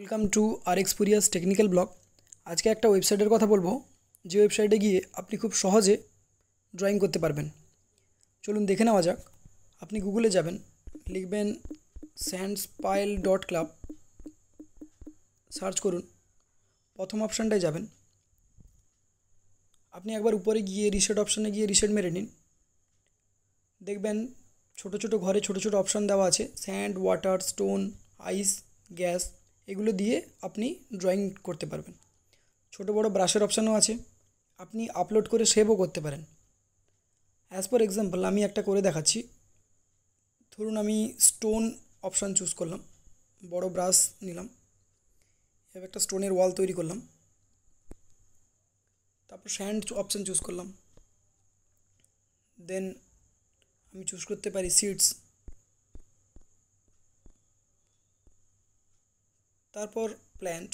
welcome to our experience technical blog आज के एकटा वेबसाइटের কথা বলবো যে ওয়েবসাইটে গিয়ে আপনি খুব সহজে ড্রয়িং করতে পারবেন চলুন দেখে নেওয়া যাক আপনি গুগলে যাবেন লিখবেন sandspile.club সার্চ করুন প্রথম অপশনটাই যাবেন আপনি একবার উপরে গিয়ে রিসেট অপশনে গিয়ে রিসেট মেরে দিন দেখবেন ছোট ছোট ঘরে ছোট ছোট অপশন দেওয়া আছে sand water stone ice gas এগুলো দিয়ে আপনি ড্রয়িং করতে পারবেন ছোট বড় ব্রাশের অপশানও আছে আপনি আপলোড করে সেভও করতে পারেন অ্যাজ ফর এক্সাম্পল আমি একটা করে দেখাচ্ছি ধরুন আমি স্টোন অপশান চুজ করলাম বড় ব্রাশ নিলাম এবার একটা স্টোনের ওয়াল তৈরি করলাম তারপর স্যান্ড অপশান চুজ করলাম দেন আমি চুজ করতে পারি সিডস তারপর প্ল্যান্ট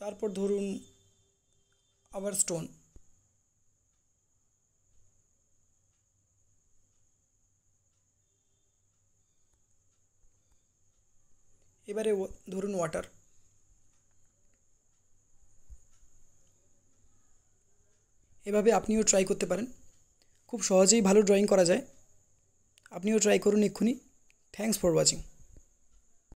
তারপর ধরুন আবার স্টোন এবারে ধরুন ওয়াটার এবারে আপনিও ট্রাই করতে পারেন খুব সহজই ভালো ড্রইং করা যায় আপনিও ট্রাই করুন ইখুনি থ্যাঙ্কস ফর ওয়াচিং